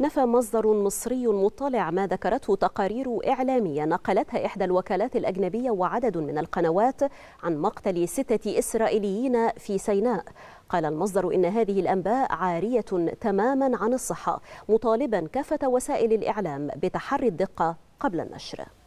نفى مصدر مصري مطلع ما ذكرته تقارير إعلامية نقلتها إحدى الوكالات الأجنبية وعدد من القنوات عن مقتل ستة إسرائيليين في سيناء قال المصدر إن هذه الأنباء عارية تماما عن الصحة مطالبا كافة وسائل الإعلام بتحري الدقة قبل النشر